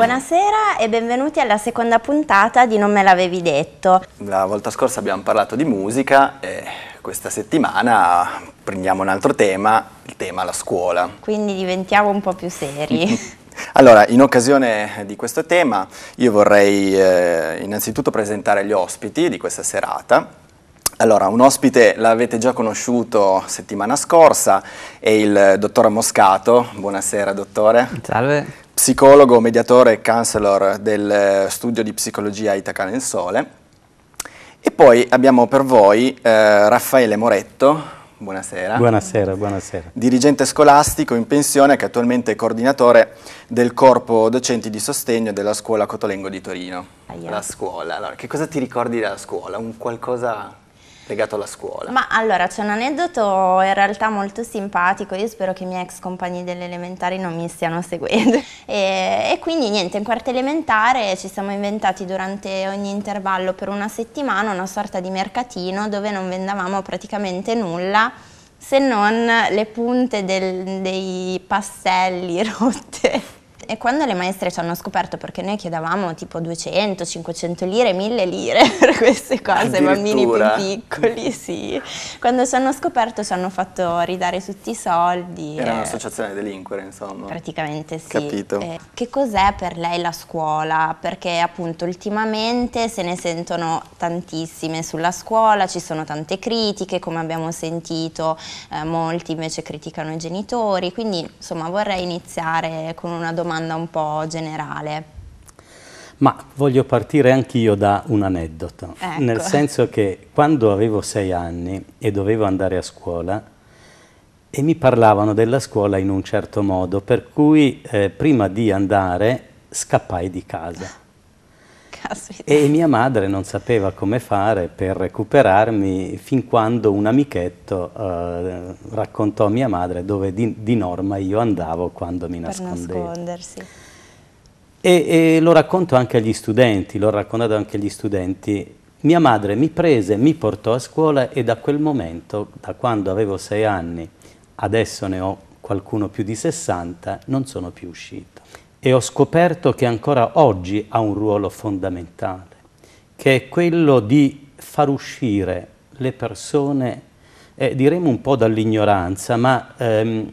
Buonasera e benvenuti alla seconda puntata di Non me l'avevi detto. La volta scorsa abbiamo parlato di musica e questa settimana prendiamo un altro tema, il tema la scuola. Quindi diventiamo un po' più seri. Allora, in occasione di questo tema io vorrei eh, innanzitutto presentare gli ospiti di questa serata. Allora, un ospite l'avete già conosciuto settimana scorsa, è il dottor Moscato. Buonasera dottore. Salve psicologo, mediatore e counselor del eh, studio di psicologia Itaca nel Sole. E poi abbiamo per voi eh, Raffaele Moretto, buonasera. Buonasera, buonasera. Dirigente scolastico in pensione che attualmente è coordinatore del corpo docenti di sostegno della scuola Cotolengo di Torino. Aia. La scuola, allora che cosa ti ricordi della scuola? Un qualcosa legato alla scuola. Ma allora c'è un aneddoto in realtà molto simpatico, io spero che i miei ex compagni delle elementari non mi stiano seguendo. E, e quindi niente, in quarta elementare ci siamo inventati durante ogni intervallo per una settimana una sorta di mercatino dove non vendavamo praticamente nulla se non le punte del, dei pastelli rotte e quando le maestre ci hanno scoperto, perché noi chiedevamo tipo 200, 500 lire, 1000 lire per queste cose, bambini più piccoli, sì, quando ci hanno scoperto ci hanno fatto ridare tutti i soldi. Era e... Eh, un'associazione delinquere, insomma. Praticamente sì. Capito. E eh, che cos'è per lei la scuola? Perché appunto ultimamente se ne sentono tantissime sulla scuola, ci sono tante critiche, come abbiamo sentito, eh, molti invece criticano i genitori, quindi insomma vorrei iniziare con una domanda domanda un po' generale. Ma voglio partire anch'io da un aneddoto, ecco. nel senso che quando avevo sei anni e dovevo andare a scuola e mi parlavano della scuola in un certo modo, per cui eh, prima di andare scappai di casa. E mia madre non sapeva come fare per recuperarmi fin quando un amichetto eh, raccontò a mia madre dove di, di, norma io andavo quando mi nascondevo. Per nascondersi. E, e, lo racconto anche agli studenti, l'ho raccontato anche agli studenti. Mia madre mi prese, mi portò a scuola e da quel momento, da quando avevo sei anni, adesso ne ho qualcuno più di 60, non sono più uscito e ho scoperto che ancora oggi ha un ruolo fondamentale, che è quello di far uscire le persone, eh, diremmo un po' dall'ignoranza, ma ehm,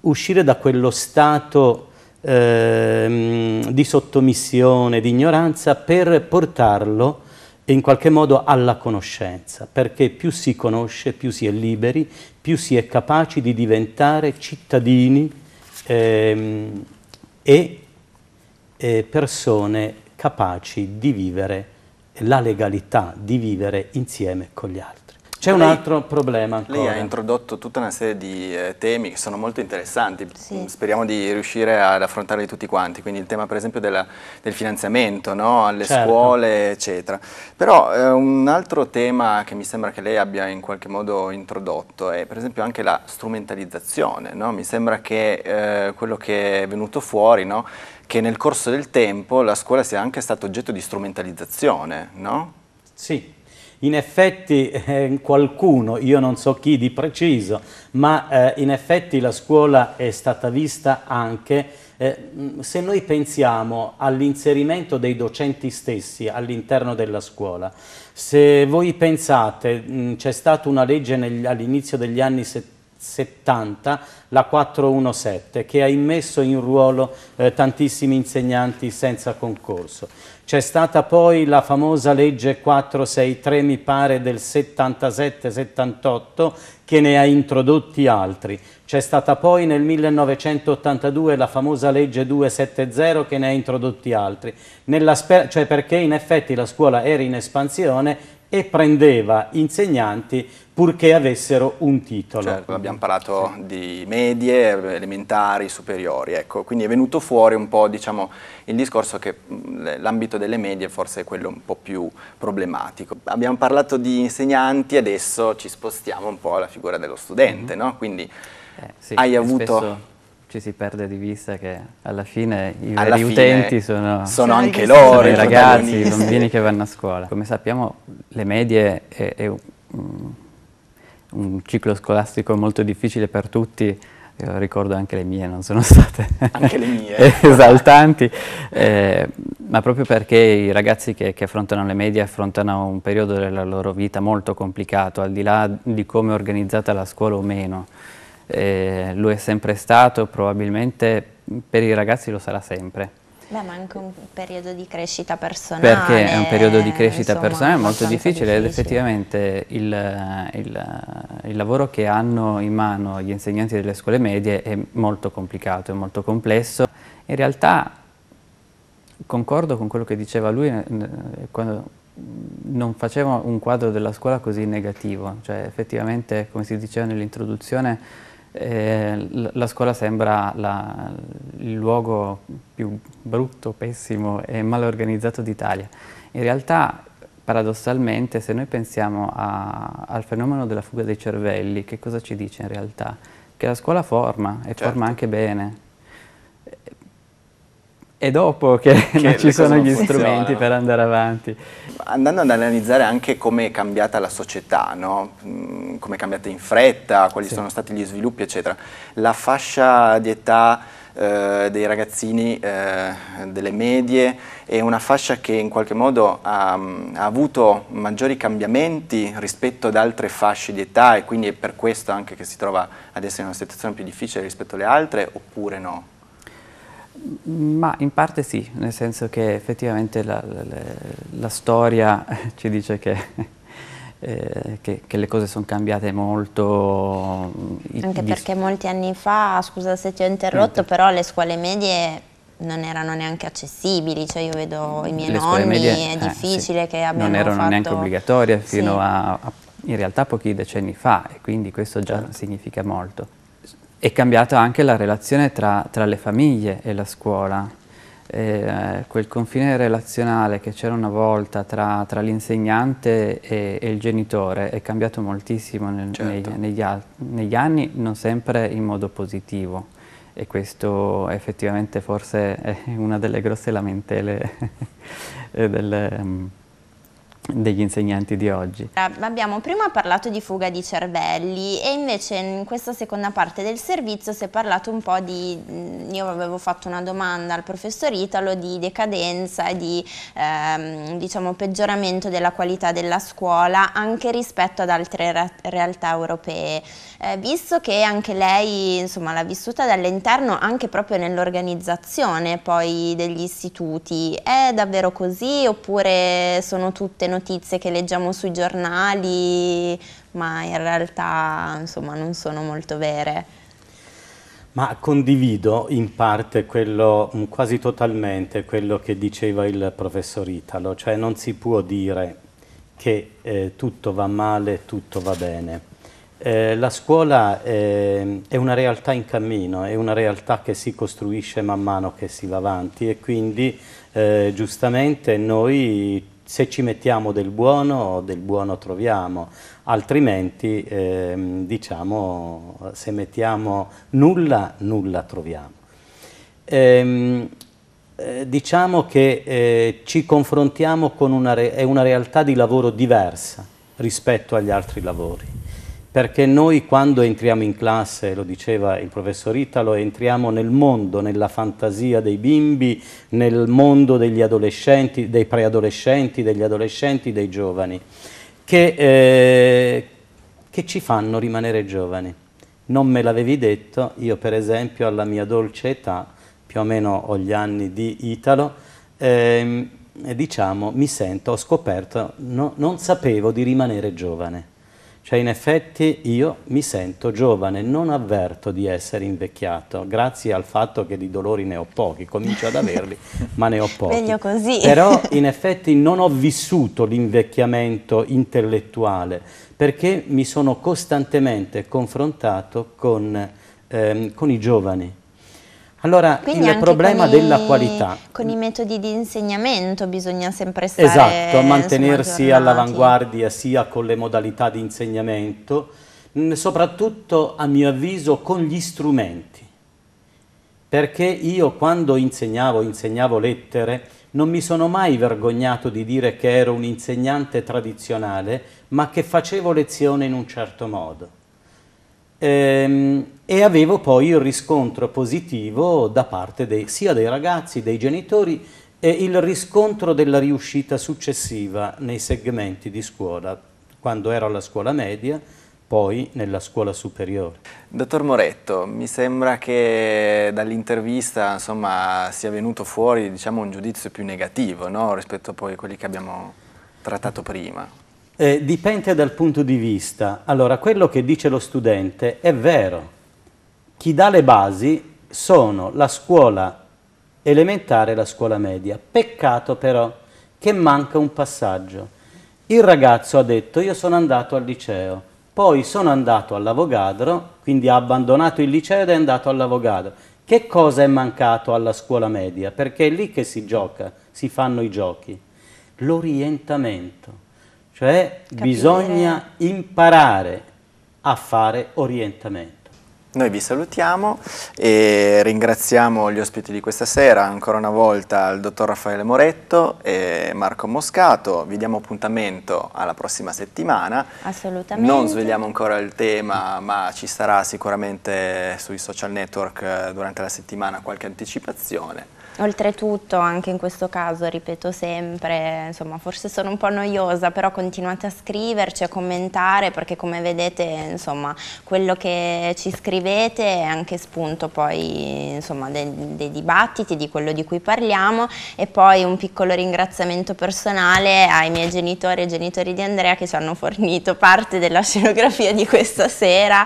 uscire da quello stato ehm, di sottomissione, di ignoranza, per portarlo in qualche modo alla conoscenza, perché più si conosce, più si è liberi, più si è capaci di diventare cittadini ehm, e eh, persone capaci di vivere la legalità, di vivere insieme con gli altri. C'è un altro problema ancora. Lei ha introdotto tutta una serie di eh, temi che sono molto interessanti, sì. Mm, speriamo di riuscire ad affrontarli tutti quanti, quindi il tema per esempio della, del finanziamento no? alle certo. scuole eccetera. Però eh, un altro tema che mi sembra che lei abbia in qualche modo introdotto è per esempio anche la strumentalizzazione, no? mi sembra che eh, quello che è venuto fuori no? che nel corso del tempo la scuola sia anche stata oggetto di strumentalizzazione, no? Sì, in effetti eh, qualcuno, io non so chi di preciso, ma eh, in effetti la scuola è stata vista anche, eh, se noi pensiamo all'inserimento dei docenti stessi all'interno della scuola, se voi pensate c'è stata una legge all'inizio degli anni 70, 70, la 417, che ha immesso in ruolo eh, tantissimi insegnanti senza concorso. C'è stata poi la famosa legge 463, mi pare, del 77-78, che ne ha introdotti altri. C'è stata poi nel 1982 la famosa legge 270 che ne ha introdotti altri, cioè perché in effetti la scuola era in espansione e prendeva insegnanti purché avessero un titolo. Certo, abbiamo parlato sì. di medie, elementari, superiori, ecco, quindi è venuto fuori un po' diciamo, il discorso che l'ambito delle medie forse è quello un po' più problematico. Abbiamo parlato di insegnanti, adesso ci spostiamo un po' alla figura dello studente, mm -hmm. no? quindi eh, sì, hai avuto... Spesso ci si perde di vista che alla fine i alla veri fine utenti sono, sono anche loro, i ragazzi, i bambini che vanno a scuola. Come sappiamo le medie è, è un, un, ciclo scolastico molto difficile per tutti, Io ricordo anche le mie, non sono state anche le mie. esaltanti, eh, ma proprio perché i ragazzi che, che affrontano le medie affrontano un periodo della loro vita molto complicato, al di là di come è organizzata la scuola o meno eh, lo è sempre stato, probabilmente per i ragazzi lo sarà sempre. Beh, ma anche un periodo di crescita personale. Perché è un periodo di crescita insomma, personale molto difficile, difficile, ed effettivamente il, il, il, lavoro che hanno in mano gli insegnanti delle scuole medie è molto complicato, è molto complesso. In realtà concordo con quello che diceva lui eh, quando non facevo un quadro della scuola così negativo, cioè effettivamente come si diceva nell'introduzione eh, la scuola sembra la, il luogo più brutto, pessimo e mal organizzato d'Italia. In realtà, paradossalmente, se noi pensiamo a, al fenomeno della fuga dei cervelli, che cosa ci dice in realtà? Che la scuola forma, e certo. forma anche bene. E dopo che, che non ci sono non gli funzionano. strumenti per andare avanti. Andando ad analizzare anche come è cambiata la società, no? Mm, come è cambiata in fretta, quali sì. sono stati gli sviluppi, eccetera. La fascia di età eh, dei ragazzini eh, delle medie è una fascia che in qualche modo ha, ha, avuto maggiori cambiamenti rispetto ad altre fasce di età e quindi è per questo anche che si trova ad essere in una situazione più difficile rispetto alle altre oppure no? Ma in parte sì, nel senso che effettivamente la, la, la storia ci dice che eh, che, che, le cose sono cambiate molto. Mm, anche perché molti anni fa, scusa se ti ho interrotto, Niente. però le scuole medie non erano neanche accessibili, cioè io vedo i miei le nonni, medie, è difficile eh, sì. che abbiano Non erano fatto... neanche obbligatorie fino sì. a, a, in realtà pochi decenni fa e quindi questo già certo. significa molto. È cambiata anche la relazione tra, tra le famiglie e la scuola, eh, quel confine relazionale che c'era una volta tra, tra l'insegnante e, e, il genitore è cambiato moltissimo nel, certo. nei, negli, negli, anni, non sempre in modo positivo e questo effettivamente forse è una delle grosse lamentele eh, del, mm, degli insegnanti di oggi. Abbiamo prima parlato di fuga di cervelli e invece in questa seconda parte del servizio si è parlato un po' di, io avevo fatto una domanda al professor Italo di decadenza e di ehm, diciamo, peggioramento della qualità della scuola anche rispetto ad altre realtà europee, eh, visto che anche lei insomma, l'ha vissuta dall'interno anche proprio nell'organizzazione poi degli istituti, è davvero così oppure sono tutte notizie notizie che leggiamo sui giornali, ma in realtà insomma, non sono molto vere. Ma condivido in parte quello, mm, quasi totalmente, quello che diceva il professor Italo, cioè non si può dire che eh, tutto va male, tutto va bene. Eh, la scuola eh, è una realtà in cammino, è una realtà che si costruisce man mano che si va avanti e quindi eh, giustamente noi se ci mettiamo del buono, del buono troviamo, altrimenti ehm, diciamo se mettiamo nulla, nulla troviamo. Ehm, eh, diciamo che eh, ci confrontiamo con una, re una realtà di lavoro diversa rispetto agli altri lavori perché noi quando entriamo in classe, lo diceva il professor Italo, entriamo nel mondo, nella fantasia dei bimbi, nel mondo degli adolescenti, dei preadolescenti, degli adolescenti, dei giovani, che, eh, che ci fanno rimanere giovani. Non me l'avevi detto, io per esempio alla mia dolce età, più o meno ho gli anni di Italo, eh, diciamo, mi sento, ho scoperto, no, non sapevo di rimanere giovane cioè in effetti io mi sento giovane, non avverto di essere invecchiato, grazie al fatto che di dolori ne ho pochi, comincio ad averli, ma ne ho pochi. Meglio così. Però in effetti non ho vissuto l'invecchiamento intellettuale, perché mi sono costantemente confrontato con, ehm, con i giovani allora, Quindi il problema i, della qualità. Con i metodi di insegnamento bisogna sempre stare Esatto, mantenersi all'avanguardia sia con le modalità di insegnamento, soprattutto a mio avviso con gli strumenti. Perché io quando insegnavo, insegnavo lettere, non mi sono mai vergognato di dire che ero un insegnante tradizionale, ma che facevo lezione in un certo modo. Ehm, e avevo poi il riscontro positivo da parte dei, sia dei ragazzi, dei genitori, e il riscontro della riuscita successiva nei segmenti di scuola, quando ero alla scuola media, poi nella scuola superiore. Dottor Moretto, mi sembra che dall'intervista sia venuto fuori diciamo, un giudizio più negativo no? rispetto a quelli che abbiamo trattato prima. Eh, dipende dal punto di vista. Allora, quello che dice lo studente è vero. Chi dà le basi sono la scuola elementare e la scuola media. Peccato però che manca un passaggio. Il ragazzo ha detto io sono andato al liceo, poi sono andato all'avogadro, quindi ha abbandonato il liceo ed è andato all'avogadro. Che cosa è mancato alla scuola media? Perché è lì che si gioca, si fanno i giochi. L'orientamento cioè Capire. bisogna imparare a fare orientamento. Noi vi salutiamo e ringraziamo gli ospiti di questa sera, ancora una volta il dottor Raffaele Moretto e Marco Moscato. Vi diamo appuntamento alla prossima settimana. Assolutamente. Non svegliamo ancora il tema, ma ci sarà sicuramente sui social network eh, durante la settimana qualche anticipazione. Oltretutto, anche in questo caso, ripeto sempre, insomma, forse sono un po' noiosa, però continuate a scriverci, a commentare, perché come vedete, insomma, quello che ci scrivete è anche spunto poi, insomma, dei, dei dibattiti, di quello di cui parliamo e poi un piccolo ringraziamento personale ai miei genitori e genitori di Andrea che ci hanno fornito parte della scenografia di questa sera,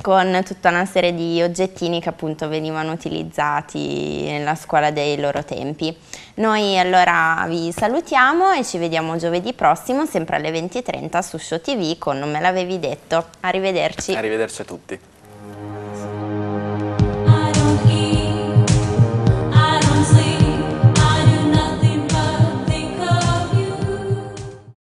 con tutta una serie di oggettini che appunto venivano utilizzati nella scuola dei loro tempi. Noi allora vi salutiamo e ci vediamo giovedì prossimo sempre alle 20.30 su Show TV con Non me l'avevi detto. Arrivederci. Arrivederci a tutti.